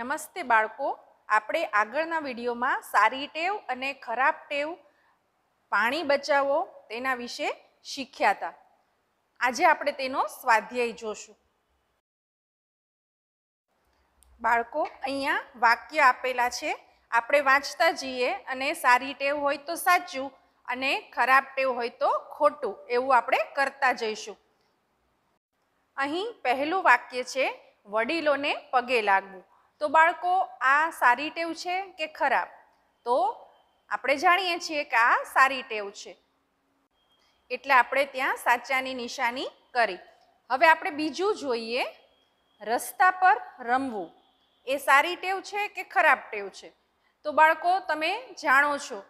નમસ્તે બાળકો આપણે આગળના વિડીયોમાં સારી ટેવ અને ખરાબ ટેવ પાણી બચાવો તેના વિશે શીખ્યા હતા આજે આપણે તેનો સ્વાધ્યાય જોશું બાળકો અહીંયા વાક્ય આપેલા છે આપણે વાંચતા જઈએ અને સારી ટેવ હોય તો સાચું અને ખરાબ ટેવ હોય તો ખોટું એવું આપણે કરતા જઈશું અહીં પહેલું વાક્ય છે વડીલોને પગે લાગવું તો બાળકો આ સારી ટેવ છે કે ખરાબ તો આપણે જાણીએ છીએ કે આ સારી ટેવ છે એટલે આપણે ત્યાં સાચાની નિશાની કરી હવે આપણે બીજું જોઈએ રસ્તા પર રમવું એ સારી ટેવ છે કે ખરાબ ટેવ છે તો બાળકો તમે જાણો છો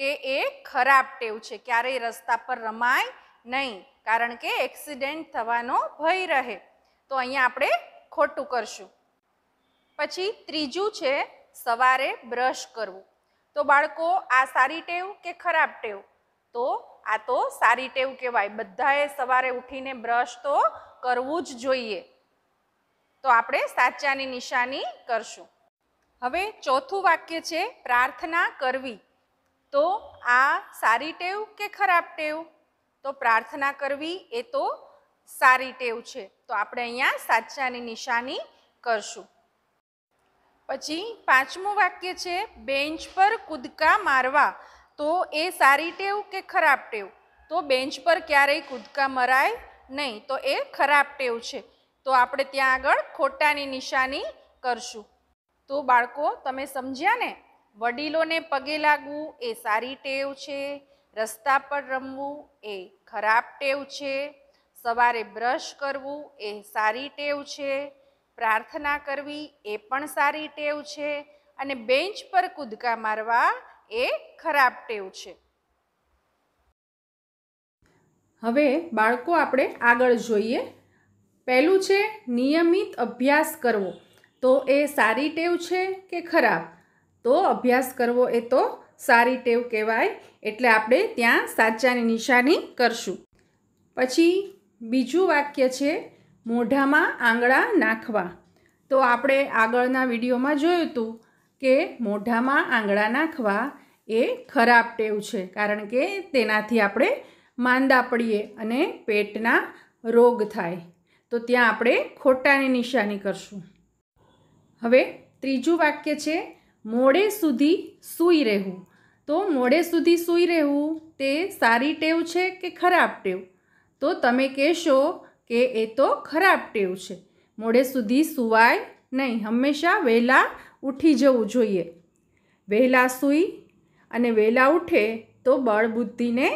કે એ ખરાબ ટેવ છે ક્યારેય રસ્તા પર રમાય નહીં કારણ કે એક્સિડન્ટ થવાનો ભય રહે તો અહીંયા આપણે ખોટું કરશું પછી ત્રીજું છે સવારે બ્રશ કરવું તો બાળકો આ સારી ટેવ કે ખરાબ ટેવ તો આ તો સારી ટેવ કહેવાય બધાએ સવારે ઉઠીને બ્રશ તો કરવું જ જોઈએ તો આપણે સાચાની નિશાની કરશું હવે ચોથું વાક્ય છે પ્રાર્થના કરવી તો આ સારી ટેવ કે ખરાબ ટેવ તો પ્રાર્થના કરવી એ તો સારી ટેવ છે તો આપણે અહીંયા સાચાની નિશાની કરશું પછી પાંચમું વાક્ય છે બેન્ચ પર કૂદકા મારવા તો એ સારી ટેવ કે ખરાબ ટેવ તો બેન્ચ પર ક્યારેય કૂદકા મરાય નહીં તો એ ખરાબ ટેવ છે તો આપણે ત્યાં આગળ ખોટાની નિશાની કરશું તો બાળકો તમે સમજ્યા ને વડીલોને પગે લાગવું એ સારી ટેવ છે રસ્તા પર રમવું એ ખરાબ ટેવ છે સવારે બ્રશ કરવું એ સારી ટેવ છે પ્રાર્થના કરવી એ પણ સારી ટેવ છે અને બેન્ચ પર કૂદકા મારવા એ ખરાબ ટેવ છે હવે બાળકો આપણે આગળ જોઈએ પહેલું છે નિયમિત અભ્યાસ કરવો તો એ સારી ટેવ છે કે ખરાબ તો અભ્યાસ કરવો એ તો સારી ટેવ કહેવાય એટલે આપણે ત્યાં સાચાની નિશાની કરશું પછી બીજું વાક્ય છે મોઢામાં આંગળા નાખવા તો આપણે આગળના વિડીયોમાં જોયું હતું કે મોઢામાં આંગળા નાખવા એ ખરાબ ટેવ છે કારણ કે તેનાથી આપણે માંદા પડીએ અને પેટના રોગ થાય તો ત્યાં આપણે ખોટાની નિશાની કરશું હવે ત્રીજું વાક્ય છે મોડે સુધી સૂઈ રહેવું તો મોડે સુધી સૂઈ રહેવું તે સારી ટેવ છે કે ખરાબ ટેવ તો તમે કહેશો કે એ તો ખરાબ ટેવ છે મોડે સુધી સુવાય નહીં હંમેશા વહેલા ઉઠી જવું જોઈએ વહેલા સૂઈ અને વહેલા ઉઠે તો બળ બુદ્ધિને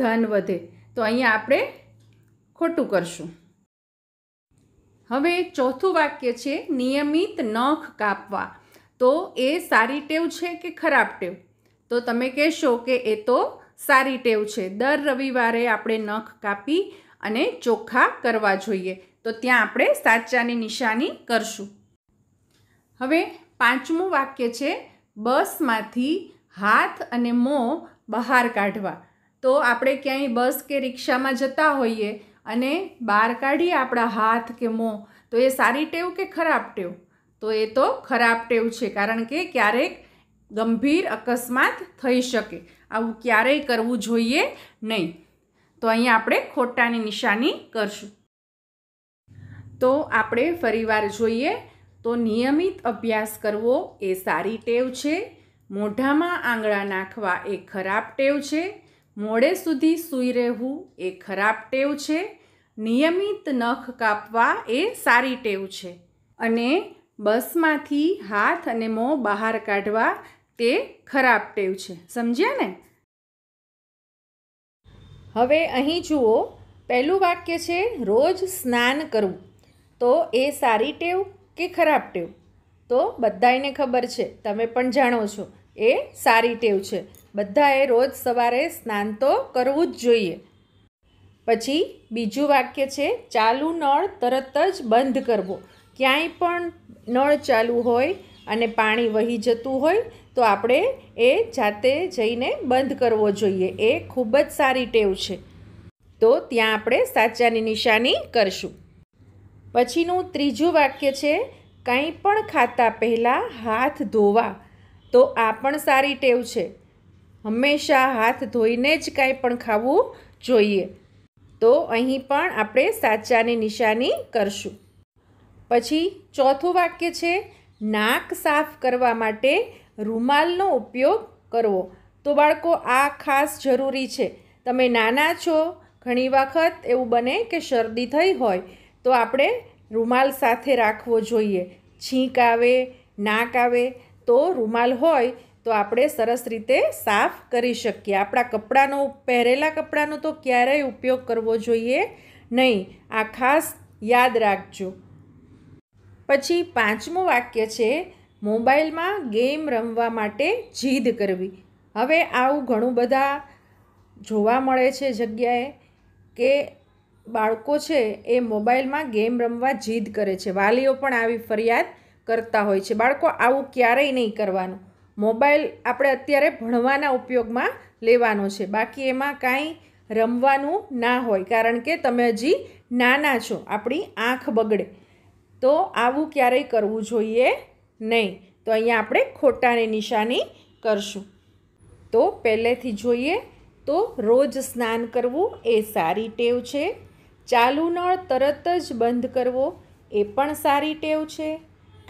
ધન વધે તો અહીંયા આપણે ખોટું કરશું હવે ચોથું વાક્ય છે નિયમિત નખ કાપવા તો એ સારી ટેવ છે કે ખરાબ ટેવ તો તમે કહેશો કે એ તો સારી ટેવ છે દર રવિવારે આપણે નખ કાપી અને ચોખ્ખા કરવા જોઈએ તો ત્યાં આપણે સાચાની નિશાની કરશું હવે પાંચમું વાક્ય છે બસમાંથી હાથ અને મોં બહાર કાઢવા તો આપણે ક્યાંય બસ કે રિક્ષામાં જતા હોઈએ અને બહાર કાઢીએ આપણા હાથ કે મોં તો એ સારી ટેવ કે ખરાબ ટેવ તો એ તો ખરાબ ટેવ છે કારણ કે ક્યારેક ગંભીર અકસ્માત થઈ શકે આવું ક્યારેય કરવું જોઈએ નહીં તો અહીંયા આપણે ખોટાની નિશાની કરશું તો આપણે ફરીવાર જોઈએ તો નિયમિત અભ્યાસ કરવો એ સારી ટેવ છે મોઢામાં આંગળા નાખવા એ ખરાબ ટેવ છે મોડે સુધી સૂઈ રહેવું એ ખરાબ ટેવ છે નિયમિત નખ કાપવા એ સારી ટેવ છે અને બસમાંથી હાથ અને મોં બહાર કાઢવા તે ખરાબ ટેવ છે સમજ્યા ને હવે અહીં જુઓ પહેલું વાક્ય છે રોજ સ્નાન કરવું તો એ સારી ટેવ કે ખરાબ ટેવ તો બધાને ખબર છે તમે પણ જાણો છો એ સારી ટેવ છે બધાએ રોજ સવારે સ્નાન તો કરવું જ જોઈએ પછી બીજું વાક્ય છે ચાલુ નળ તરત જ બંધ કરવો ક્યાંય પણ નળ ચાલુ હોય અને પાણી વહી જતું હોય તો આપણે એ જાતે જઈને બંધ કરવો જોઈએ એ ખૂબ જ સારી ટેવ છે તો ત્યાં આપણે સાચાની નિશાની કરશું પછીનું ત્રીજું વાક્ય છે કંઈ પણ ખાતા પહેલાં હાથ ધોવા તો આ પણ સારી ટેવ છે હંમેશા હાથ ધોઈને જ કાંઈ પણ ખાવું જોઈએ તો અહીં પણ આપણે સાચાની નિશાની કરશું પછી ચોથું વાક્ય છે નાક સાફ કરવા માટે રૂમાલનો ઉપયોગ કરવો તો બાળકો આ ખાસ જરૂરી છે તમે નાના છો ઘણી વખત એવું બને કે શરદી થઈ હોય તો આપણે રૂમાલ સાથે રાખવો જોઈએ છીંક આવે નાક આવે તો રૂમાલ હોય તો આપણે સરસ રીતે સાફ કરી શકીએ આપણા કપડાનો પહેરેલા કપડાનો તો ક્યારેય ઉપયોગ કરવો જોઈએ નહીં આ ખાસ યાદ રાખજો પછી પાંચમું વાક્ય છે મોબાઈલમાં ગેમ રમવા માટે જીદ કરવી હવે આવું ઘણું બધા જોવા મળે છે જગ્યાએ કે બાળકો છે એ મોબાઈલમાં ગેમ રમવા જીદ કરે છે વાલીઓ પણ આવી ફરિયાદ કરતા હોય છે બાળકો આવું ક્યારેય નહીં કરવાનું મોબાઈલ આપણે અત્યારે ભણવાના ઉપયોગમાં લેવાનો છે બાકી એમાં કાંઈ રમવાનું ના હોય કારણ કે તમે હજી નાના છો આપણી આંખ બગડે તો આવું ક્યારેય કરવું જોઈએ નહીં તો અહીંયા આપણે ખોટાની નિશાની કરશું તો પહેલેથી જોઈએ તો રોજ સ્નાન કરવું એ સારી ટેવ છે ચાલુ નળ તરત જ બંધ કરવો એ પણ સારી ટેવ છે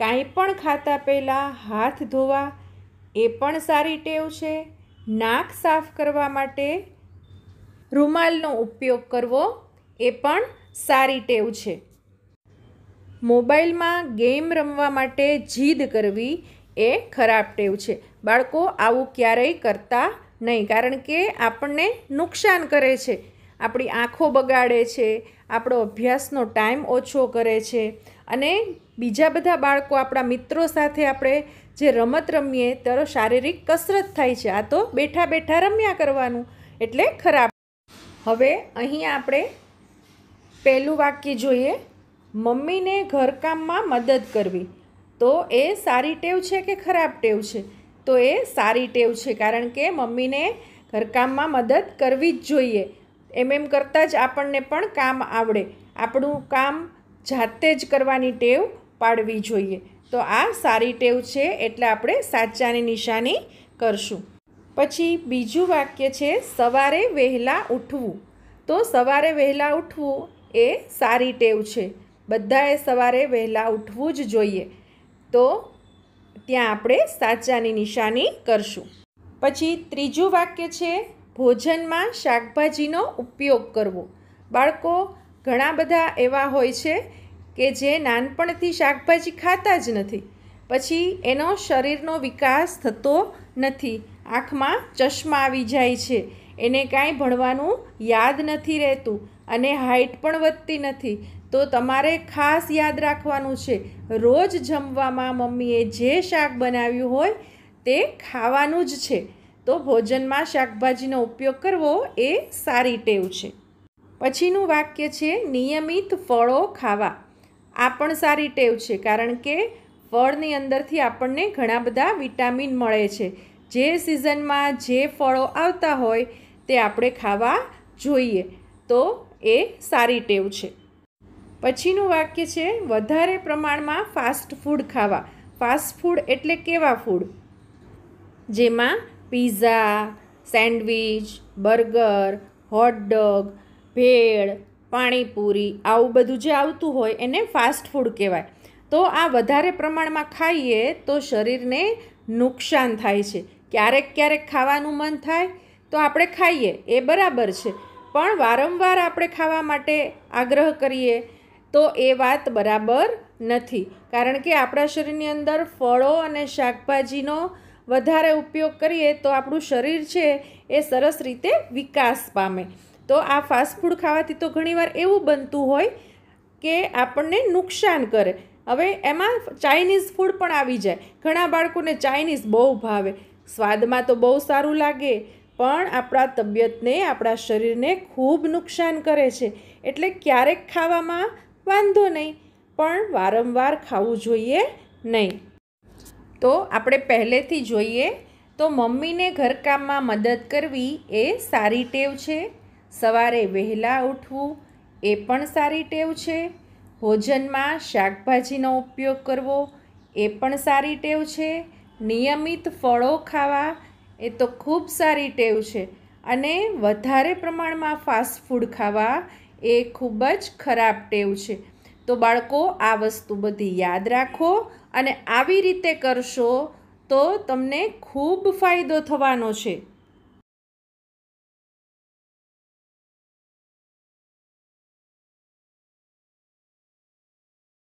કાંઈ પણ ખાતા પહેલાં હાથ ધોવા એ પણ સારી ટેવ છે નાક સાફ કરવા માટે રૂમાલનો ઉપયોગ કરવો એ પણ સારી ટેવ છે મોબાઈલમાં ગેમ રમવા માટે જીદ કરવી એ ખરાબ ટેવ છે બાળકો આવું ક્યારેય કરતા નહીં કારણ કે આપણને નુકસાન કરે છે આપણી આંખો બગાડે છે આપણો અભ્યાસનો ટાઈમ ઓછો કરે છે અને બીજા બધા બાળકો આપણા મિત્રો સાથે આપણે જે રમત રમીએ ત્યારે શારીરિક કસરત થાય છે આ તો બેઠા બેઠા રમ્યા કરવાનું એટલે ખરાબ હવે અહીં આપણે પહેલું વાક્ય જોઈએ મમ્મીને ઘરકામમાં મદદ કરવી તો એ સારી ટેવ છે કે ખરાબ ટેવ છે તો એ સારી ટેવ છે કારણ કે મમ્મીને ઘરકામમાં મદદ કરવી જ જોઈએ એમ એમ કરતાં જ આપણને પણ કામ આવડે આપણું કામ જાતે જ કરવાની ટેવ પાડવી જોઈએ તો આ સારી ટેવ છે એટલે આપણે સાચાની નિશાની કરશું પછી બીજું વાક્ય છે સવારે વહેલા ઉઠવું તો સવારે વહેલા ઉઠવું એ સારી ટેવ છે બધાએ સવારે વહેલા ઉઠવું જ જોઈએ તો ત્યાં આપણે સાચાની નિશાની કરશું પછી ત્રીજું વાક્ય છે ભોજનમાં શાકભાજીનો ઉપયોગ કરવો બાળકો ઘણા બધા એવા હોય છે કે જે નાનપણથી શાકભાજી ખાતા જ નથી પછી એનો શરીરનો વિકાસ થતો નથી આંખમાં ચશ્મા આવી જાય છે એને કાંઈ ભણવાનું યાદ નથી રહેતું અને હાઇટ પણ વધતી નથી તો તમારે ખાસ યાદ રાખવાનું છે રોજ જમવામાં મમ્મીએ જે શાક બનાવ્યું હોય તે ખાવાનું જ છે તો ભોજનમાં શાકભાજીનો ઉપયોગ કરવો એ સારી ટેવ છે પછીનું વાક્ય છે નિયમિત ફળો ખાવા આ પણ સારી ટેવ છે કારણ કે ફળની અંદરથી આપણને ઘણા બધા વિટામિન મળે છે જે સિઝનમાં જે ફળો આવતા હોય તે આપણે ખાવા જોઈએ તો એ સારી ટેવ છે પછીનું વાક્ય છે વધારે પ્રમાણમાં ફાસ્ટ ફૂડ ખાવા ફાસ્ટ ફૂડ એટલે કેવા ફૂડ જેમાં pizza sandwich burger hotdog bhel panipuri આવું બધું જે આવતું હોય એને ફાસ્ટ ફૂડ કહેવાય તો આ વધારે પ્રમાણમાં ખાઈએ તો શરીરને નુકસાન થાય છે ક્યારેક ક્યારેક ખાવાનું મન થાય તો આપણે ખાઈએ એ બરાબર છે પણ વારંવાર આપણે ખાવા માટે આગ્રહ કરીએ તો એ વાત બરાબર નથી કારણ કે આપણા શરીરની અંદર ફળો અને શાકભાજીનો વધારે ઉપયોગ કરીએ તો આપણું શરીર છે એ સરસ રીતે વિકાસ પામે તો આ ફાસ્ટફૂડ ખાવાથી તો ઘણીવાર એવું બનતું હોય કે આપણને નુકસાન કરે હવે એમાં ચાઇનીઝ ફૂડ પણ આવી જાય ઘણા બાળકોને ચાઇનીઝ બહુ ભાવે સ્વાદમાં તો બહુ સારું લાગે પણ આપણા તબિયતને આપણા શરીરને ખૂબ નુકસાન કરે છે એટલે ક્યારેક ખાવામાં વાંધો નહીં પણ વારંવાર ખાવું જોઈએ નહીં તો આપણે પહેલેથી જોઈએ તો મમ્મીને ઘરકામમાં મદદ કરવી એ સારી ટેવ છે સવારે વહેલા ઉઠવું એ પણ સારી ટેવ છે ભોજનમાં શાકભાજીનો ઉપયોગ કરવો એ પણ સારી ટેવ છે નિયમિત ફળો ખાવા એ તો ખૂબ સારી ટેવ છે અને વધારે પ્રમાણમાં ફાસ્ટ ફૂડ ખાવા એ ખૂબ જ ખરાબ ટેવ છે તો બાળકો આ વસ્તુ બધી યાદ રાખો અને આવી રીતે કરશો તો તમને ખૂબ ફાયદો થવાનો છે